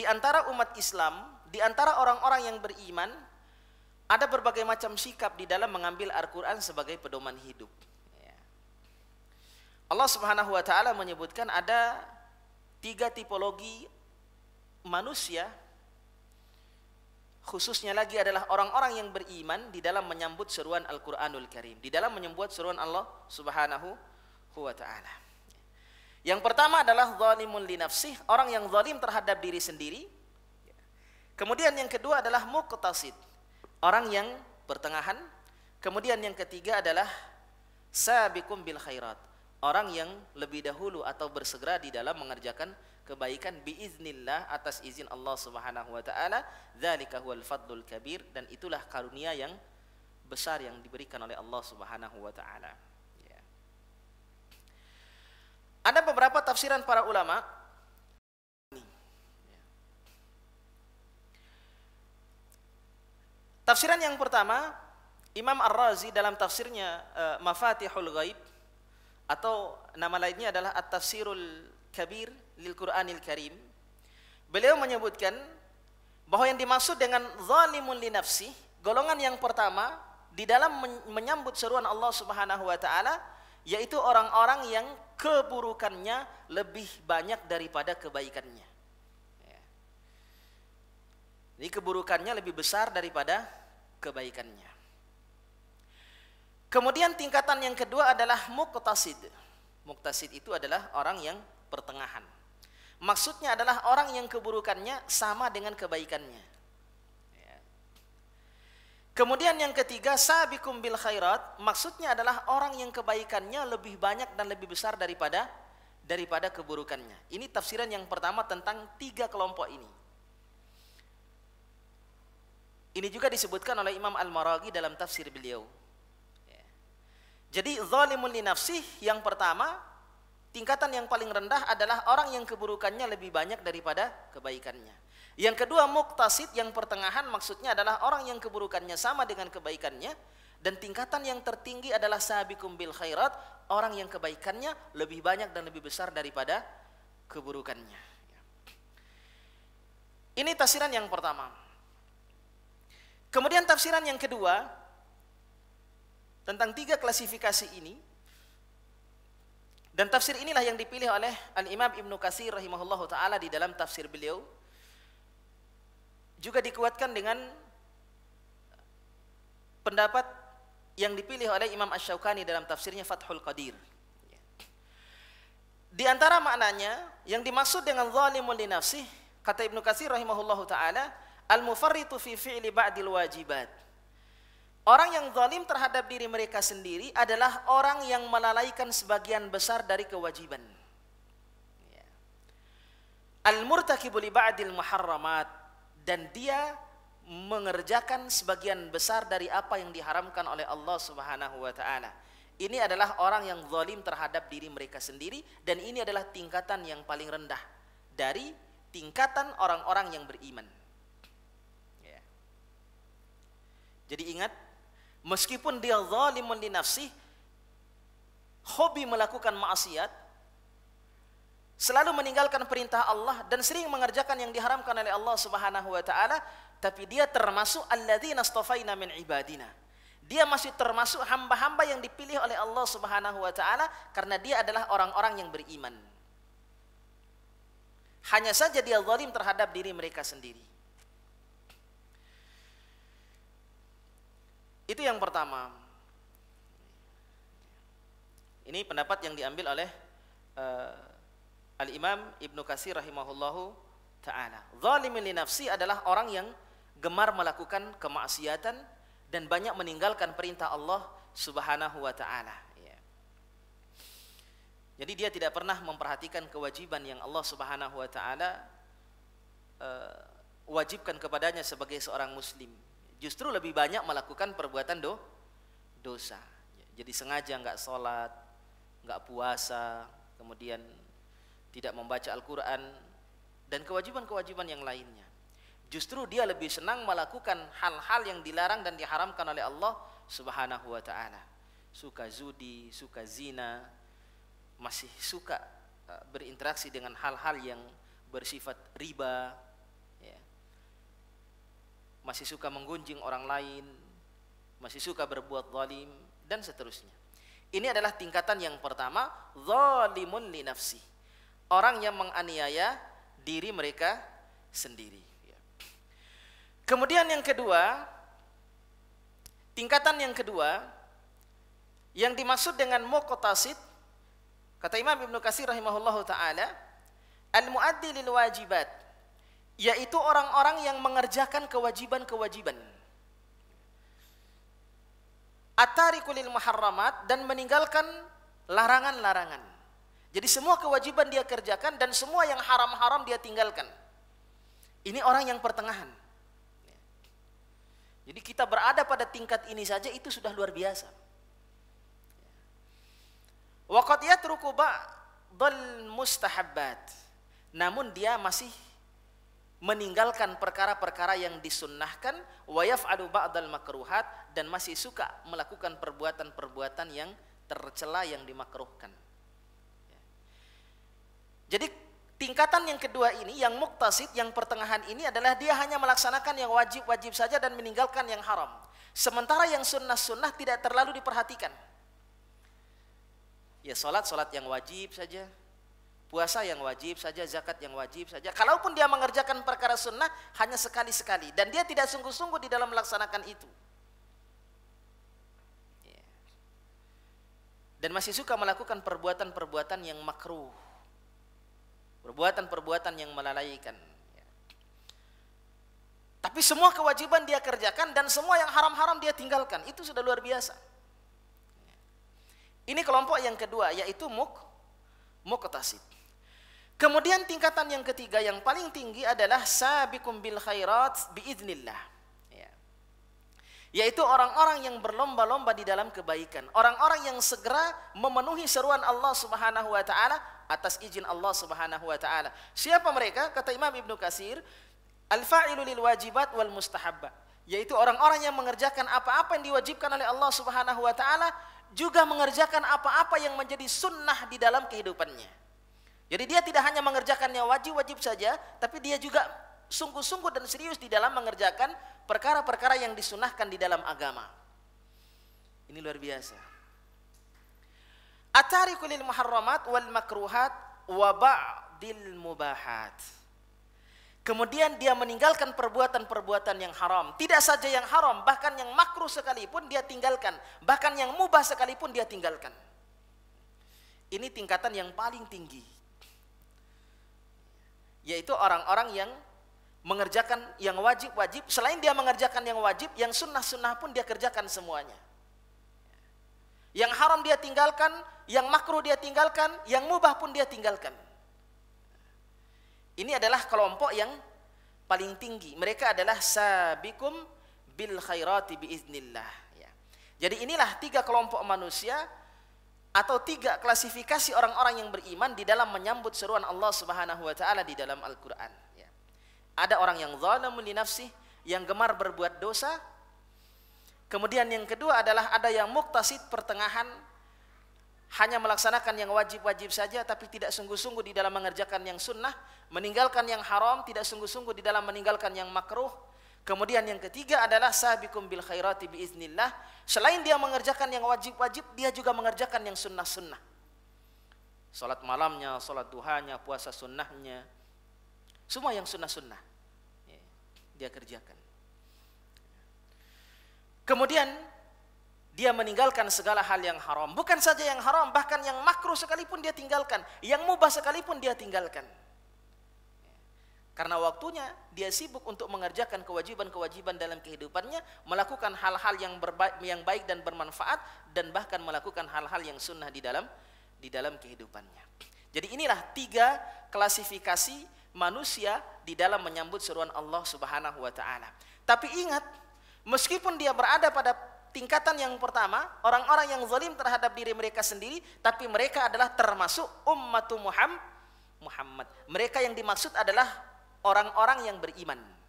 di antara umat Islam, di antara orang-orang yang beriman, ada berbagai macam sikap di dalam mengambil Al-Quran sebagai pedoman hidup. Ya. Allah Subhanahu wa Ta'ala menyebutkan ada tiga tipologi manusia, khususnya lagi adalah orang-orang yang beriman di dalam menyambut seruan Al-Quranul Karim, di dalam menyambut seruan Allah Subhanahu wa Ta'ala. Yang pertama adalah zalimun li nafsih, orang yang zalim terhadap diri sendiri. Kemudian yang kedua adalah muqtasid, orang yang pertengahan. Kemudian yang ketiga adalah sabiqum bil khairat, orang yang lebih dahulu atau bersegera di dalam mengerjakan kebaikan biiznillah atas izin Allah Subhanahu wa taala. Dzalika huwal fadlul kabir dan itulah karunia yang besar yang diberikan oleh Allah Subhanahu wa taala. Ada beberapa tafsiran para ulama. Tafsiran yang pertama, Imam Ar-Razi dalam tafsirnya uh, Mafatihul Ghaib atau nama lainnya adalah At-Tafsirul Kabir lil Qur'anil Karim. Beliau menyebutkan bahwa yang dimaksud dengan zalimun li nafsi, golongan yang pertama di dalam menyambut seruan Allah Subhanahu wa taala yaitu orang-orang yang keburukannya lebih banyak daripada kebaikannya. Ya. Ini keburukannya lebih besar daripada kebaikannya. Kemudian tingkatan yang kedua adalah muktasid. Muktasid itu adalah orang yang pertengahan. Maksudnya adalah orang yang keburukannya sama dengan kebaikannya. Kemudian yang ketiga, sabikum bil khairat, maksudnya adalah orang yang kebaikannya lebih banyak dan lebih besar daripada daripada keburukannya. Ini tafsiran yang pertama tentang tiga kelompok ini. Ini juga disebutkan oleh Imam al Maragi dalam tafsir beliau. Jadi zalimun li nafsih yang pertama Tingkatan yang paling rendah adalah orang yang keburukannya lebih banyak daripada kebaikannya. Yang kedua muktasid yang pertengahan maksudnya adalah orang yang keburukannya sama dengan kebaikannya dan tingkatan yang tertinggi adalah sahabikum bil khairat, orang yang kebaikannya lebih banyak dan lebih besar daripada keburukannya. Ini tafsiran yang pertama. Kemudian tafsiran yang kedua tentang tiga klasifikasi ini dan tafsir inilah yang dipilih oleh Al-Imam Ibnu Katsir rahimahullahu taala di dalam tafsir beliau. Juga dikuatkan dengan pendapat yang dipilih oleh Imam ash syaukani dalam tafsirnya Fathul Qadir. Di antara maknanya yang dimaksud dengan zalimun li nafsih kata Ibnu Katsir rahimahullahu taala al-mufarritu fi fi'li ba'dil wajibat Orang yang zalim terhadap diri mereka sendiri adalah orang yang melalaikan sebagian besar dari kewajiban. Ya. Al-murtakibu li ba'dil muharramat dan dia mengerjakan sebagian besar dari apa yang diharamkan oleh Allah Subhanahu wa taala. Ini adalah orang yang zalim terhadap diri mereka sendiri dan ini adalah tingkatan yang paling rendah dari tingkatan orang-orang yang beriman. Ya. Jadi ingat Meskipun dia zalimun di nafsi, hobi melakukan maksiat, selalu meninggalkan perintah Allah dan sering mengerjakan yang diharamkan oleh Allah Subhanahu wa taala, tapi dia termasuk alladzina astafaina min ibadina. Dia masih termasuk hamba-hamba yang dipilih oleh Allah Subhanahu wa taala karena dia adalah orang-orang yang beriman. Hanya saja dia zalim terhadap diri mereka sendiri. Itu yang pertama. Ini pendapat yang diambil oleh uh, Al-Imam Ibnu Katsir rahimahullahu taala. Zalimin li nafsi adalah orang yang gemar melakukan kemaksiatan dan banyak meninggalkan perintah Allah Subhanahu wa taala. Ya. Jadi dia tidak pernah memperhatikan kewajiban yang Allah Subhanahu wa taala eh, wajibkan kepadanya sebagai seorang muslim justru lebih banyak melakukan perbuatan do, dosa. Jadi sengaja nggak sholat, nggak puasa, kemudian tidak membaca Al-Quran dan kewajiban-kewajiban yang lainnya. Justru dia lebih senang melakukan hal-hal yang dilarang dan diharamkan oleh Allah Subhanahu wa taala. Suka zudi, suka zina, masih suka eh, berinteraksi dengan hal-hal yang bersifat riba, masih suka menggunjing orang lain, masih suka berbuat zalim dan seterusnya. Ini adalah tingkatan yang pertama, zalimun li nafsi. Orang yang menganiaya diri mereka sendiri. Ya. Kemudian yang kedua, tingkatan yang kedua, yang dimaksud dengan muqtasid, kata Imam Ibn Qasir rahimahullahu ta'ala, al-muaddi lil wajibat, yaitu orang-orang yang mengerjakan kewajiban-kewajiban. atari Atarikulil muharramat dan meninggalkan larangan-larangan. Jadi semua kewajiban dia kerjakan dan semua yang haram-haram dia tinggalkan. Ini orang yang pertengahan. Jadi kita berada pada tingkat ini saja itu sudah luar biasa. Waqat yatruku ba'dal mustahabbat. Namun dia masih meninggalkan perkara-perkara yang disunnahkan wayaf adu ba'dal makruhat dan masih suka melakukan perbuatan-perbuatan yang tercela yang dimakruhkan. Jadi tingkatan yang kedua ini yang muktasid yang pertengahan ini adalah dia hanya melaksanakan yang wajib-wajib saja dan meninggalkan yang haram. Sementara yang sunnah-sunnah tidak terlalu diperhatikan. Ya salat salat yang wajib saja, puasa yang wajib saja, zakat yang wajib saja. Kalaupun dia mengerjakan perkara sunnah hanya sekali-sekali dan dia tidak sungguh-sungguh di dalam melaksanakan itu. Ya. Dan masih suka melakukan perbuatan-perbuatan yang makruh. Perbuatan-perbuatan yang melalaikan. Ya. Tapi semua kewajiban dia kerjakan dan semua yang haram-haram dia tinggalkan. Itu sudah luar biasa. Ini kelompok yang kedua yaitu muk muktasid. Kemudian tingkatan yang ketiga yang paling tinggi adalah sabiqum bil khairat biiznillah. Ya. Yaitu orang-orang yang berlomba-lomba di dalam kebaikan, orang-orang yang segera memenuhi seruan Allah Subhanahu wa taala atas izin Allah Subhanahu wa taala. Siapa mereka? Kata Imam Ibnu Qasir, al-fa'ilu lil wajibat wal mustahabba, yaitu orang-orang yang mengerjakan apa-apa yang diwajibkan oleh Allah Subhanahu wa taala juga mengerjakan apa-apa yang menjadi sunnah di dalam kehidupannya. Jadi dia tidak hanya mengerjakan yang wajib-wajib saja, tapi dia juga sungguh-sungguh dan serius di dalam mengerjakan perkara-perkara yang disunahkan di dalam agama. Ini luar biasa. Atariku lil muharramat wal makruhat wa ba'dil mubahat. Kemudian dia meninggalkan perbuatan-perbuatan yang haram. Tidak saja yang haram, bahkan yang makruh sekalipun dia tinggalkan. Bahkan yang mubah sekalipun dia tinggalkan. Ini tingkatan yang paling tinggi yaitu orang-orang yang mengerjakan yang wajib-wajib selain dia mengerjakan yang wajib yang sunnah-sunnah pun dia kerjakan semuanya yang haram dia tinggalkan yang makruh dia tinggalkan yang mubah pun dia tinggalkan ini adalah kelompok yang paling tinggi mereka adalah sabikum bil khairati biiznillah ya. jadi inilah tiga kelompok manusia atau tiga klasifikasi orang-orang yang beriman di dalam menyambut seruan Allah Subhanahu wa taala di dalam Al-Qur'an ya. Ada orang yang zalimun li nafsi, yang gemar berbuat dosa. Kemudian yang kedua adalah ada yang muktasid pertengahan hanya melaksanakan yang wajib-wajib saja tapi tidak sungguh-sungguh di dalam mengerjakan yang sunnah, meninggalkan yang haram, tidak sungguh-sungguh di dalam meninggalkan yang makruh, Kemudian yang ketiga adalah sabiqum bil khairati biiznillah. Selain dia mengerjakan yang wajib-wajib, dia juga mengerjakan yang sunnah-sunnah. Salat malamnya, salat duhanya, puasa sunnahnya. Semua yang sunnah-sunnah. Ya, dia kerjakan. Kemudian dia meninggalkan segala hal yang haram. Bukan saja yang haram, bahkan yang makruh sekalipun dia tinggalkan. Yang mubah sekalipun dia tinggalkan. Karena waktunya dia sibuk untuk mengerjakan kewajiban-kewajiban dalam kehidupannya, melakukan hal-hal yang berbaik, yang baik dan bermanfaat dan bahkan melakukan hal-hal yang sunnah di dalam di dalam kehidupannya. Jadi inilah tiga klasifikasi manusia di dalam menyambut seruan Allah Subhanahu wa taala. Tapi ingat, meskipun dia berada pada tingkatan yang pertama, orang-orang yang zalim terhadap diri mereka sendiri, tapi mereka adalah termasuk ummatu Muhammad. Muhammad. Mereka yang dimaksud adalah orang-orang yang beriman